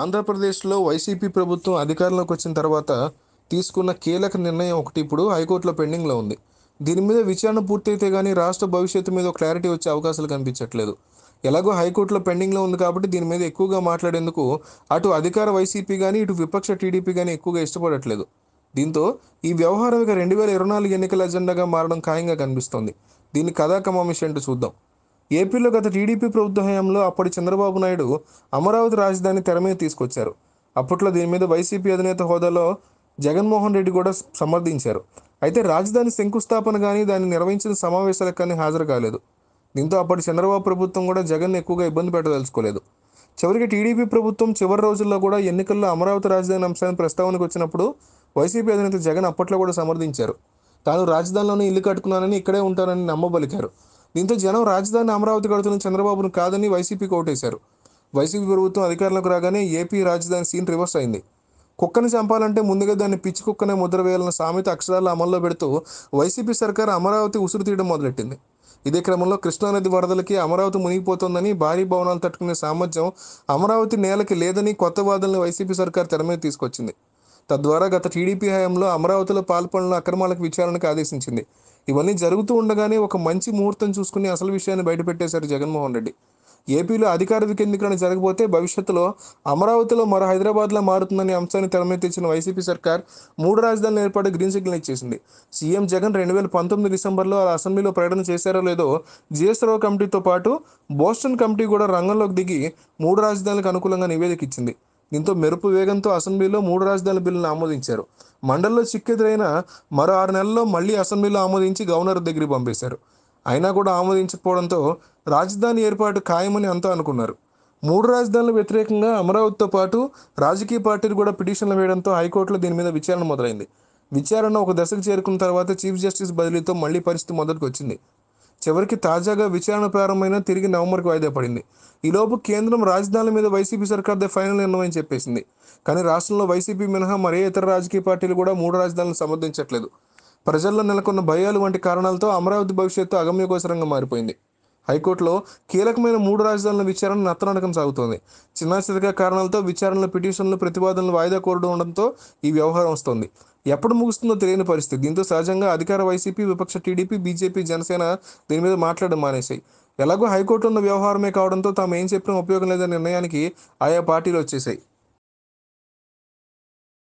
ఆంధ్రప్రదేశ్లో వైసీపీ ప్రభుత్వం అధికారంలోకి వచ్చిన తర్వాత తీసుకున్న కీలక నిర్ణయం ఒకటి ఇప్పుడు హైకోర్టులో పెండింగ్లో ఉంది దీని మీద విచారణ పూర్తయితే కానీ రాష్ట్ర భవిష్యత్తు మీద ఒక క్లారిటీ వచ్చే అవకాశాలు కనిపించట్లేదు ఎలాగో హైకోర్టులో పెండింగ్లో ఉంది కాబట్టి దీని మీద ఎక్కువగా మాట్లాడేందుకు అటు అధికార వైసీపీ కానీ ఇటు విపక్ష టీడీపీ కానీ ఎక్కువగా ఇష్టపడట్లేదు దీంతో ఈ వ్యవహారం ఇక రెండు వేల ఇరవై నాలుగు ఎన్నికల ఎజెండాగా మారడం ఖాయంగా కనిపిస్తోంది దీన్ని కథాకమామిష్ ఏంటో చూద్దాం ఏపీలో గత టీడీపీ ప్రభుత్వ హయాంలో అప్పటి చంద్రబాబు నాయుడు అమరావతి రాజధాని తెర మీద తీసుకొచ్చారు అప్పట్లో దీని మీద వైసీపీ అధినేత హోదాలో జగన్మోహన్ రెడ్డి కూడా సమర్థించారు అయితే రాజధాని శంకుస్థాపన కానీ దాన్ని నిర్వహించిన సమావేశాలకు కానీ హాజరు కాలేదు దీంతో అప్పటి చంద్రబాబు ప్రభుత్వం కూడా జగన్ ఎక్కువగా ఇబ్బంది పెట్టదలుచుకోలేదు చివరికి టీడీపీ ప్రభుత్వం చివరి రోజుల్లో కూడా ఎన్నికల్లో అమరావతి రాజధాని అంశాన్ని ప్రస్తావనకు వచ్చినప్పుడు వైసీపీ అధినేత జగన్ అప్పట్లో కూడా సమర్థించారు తాను రాజధానిలోనే ఇల్లు కట్టుకున్నానని ఇక్కడే ఉంటానని నమ్మబలికారు దీంతో జనం రాజధాని అమరావతి కడుతున్న చంద్రబాబును కాదని వైసీపీ కోటేశారు వైసీపీ ప్రభుత్వం అధికారంలోకి రాగానే ఏపీ రాజధాని సీన్ రివర్స్ అయింది కుక్కని చంపాలంటే ముందుగా దాన్ని పిచ్చి కుక్కనే ముద్ర వేయాలన్న సామెత అక్షరాలు అమల్లో పెడుతూ వైసీపీ సర్కార్ అమరావతి ఉసురు తీయడం మొదలెట్టింది ఇదే క్రమంలో కృష్ణానది వరదలకి అమరావతి మునిగిపోతోందని భారీ భవనాలు తట్టుకునే సామర్థ్యం అమరావతి నేలకి లేదని కొత్త వాదనలు వైసీపీ సర్కార్ తెర మీద తీసుకొచ్చింది తద్వారా గత టీడీపీ హయాంలో అమరావతిలో పాల్పడిన అక్రమాలకు విచారణకు ఆదేశించింది ఇవన్నీ జరుగుతూ ఉండగానే ఒక మంచి ముహూర్తం చూసుకుని అసలు విషయాన్ని బయటపెట్టేశారు జగన్మోహన్ రెడ్డి ఏపీలో అధికార వికేంద్రీకరణ జరగబోతే భవిష్యత్తులో అమరావతిలో మరో హైదరాబాద్లో మారుతుందనే అంశాన్ని తెరమెత్తించిన వైసీపీ సర్కార్ మూడు రాజధానులు ఏర్పాటు గ్రీన్ సిగ్నల్ ఇచ్చేసింది సీఎం జగన్ రెండు వేల పంతొమ్మిది డిసెంబర్లో అసెంబ్లీలో ప్రకటన చేశారో లేదో జిఎస్రావు కమిటీతో పాటు బోస్టన్ కమిటీ కూడా రంగంలోకి దిగి మూడు రాజధానులకు అనుకూలంగా నివేదిక ఇచ్చింది దీంతో మెరుపు వేగంతో అసెంబ్లీలో మూడు రాజధానుల బిల్లును ఆమోదించారు మండలిలో చిక్కెదురైన మరో ఆరు నెలల్లో మళ్లీ అసెంబ్లీలో ఆమోదించి గవర్నర్ దగ్గరికి పంపేశారు అయినా కూడా ఆమోదించకపోవడంతో రాజధాని ఏర్పాటు ఖాయమని అంతా అనుకున్నారు మూడు రాజధానుల వ్యతిరేకంగా అమరావతితో పాటు రాజకీయ పార్టీలు కూడా పిటిషన్లు వేయడంతో హైకోర్టులో దీని మీద విచారణ మొదలైంది విచారణ ఒక దశకు చేరుకున్న తర్వాత చీఫ్ జస్టిస్ బదిలీతో మళ్లీ పరిస్థితి మొదటికి వచ్చింది చివరికి తాజాగా విచారణ ప్రారంభమైన తిరిగి నవంబర్కి వాయిదా పడింది ఈలోపు కేంద్రం రాజధానుల మీద వైసీపీ సర్కార్దే ఫైనల్ నిర్ణయం చెప్పేసింది కానీ రాష్ట్రంలో వైసీపీ మినహా మరే ఇతర రాజకీయ పార్టీలు కూడా మూడు రాజధానులను సమర్థించట్లేదు ప్రజల్లో నెలకొన్న భయాలు వంటి కారణాలతో అమరావతి భవిష్యత్తు అగమ్యకోసరంగా మారిపోయింది హైకోర్టులో కీలకమైన మూడు రాజధానుల విచారణ నత్తనాటకం సాగుతోంది చిన్నాచితక కారణాలతో విచారణలు పిటిషన్లు ప్రతిపాదనలు వాయిదా కోరడం ఉండడంతో ఈ వ్యవహారం వస్తోంది ఎప్పుడు ముగుస్తుందో తెలియని పరిస్థితి దీంతో సహజంగా అధికార వైసీపీ విపక్ష టీడీపీ బీజేపీ జనసేన దీని మీద మాట్లాడడం మానేశాయి ఎలాగో హైకోర్టు ఉన్న వ్యవహారమే కావడంతో తాము ఏం చెప్పినా ఉపయోగం లేదనే నిర్ణయానికి ఆయా పార్టీలు వచ్చేసాయి